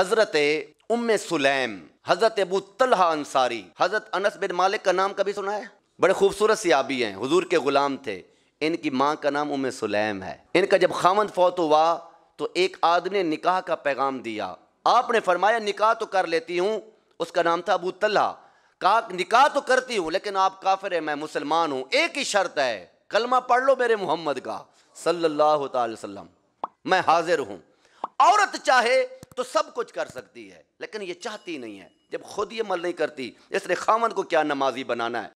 हज़रत उम सुलेम हज़रत अबू तलहा अंसारी हज़रत अनस बिन मालिक का नाम कभी सुना है बड़े खूबसूरत सियाबी हैं हजूर के ग़ुलाम थे इनकी माँ का नाम उम सुलेम है इनका जब खामन फौत हुआ तो एक आदमी ने निकाह का पैगाम दिया आपने फरमाया निकाह तो कर लेती हूँ उसका नाम था अबू तल्ला कहा निकाह तो करती हूँ लेकिन आप काफिर है मैं मुसलमान हूँ एक ही शर्त है कलमा पढ़ लो मेरे मोहम्मद का सल्लल्लाहु अलैहि मैं हाजिर हूँ औरत चाहे तो सब कुछ कर सकती है लेकिन ये चाहती नहीं है जब खुद ये मल नहीं करती इसने खामन को क्या नमाजी बनाना है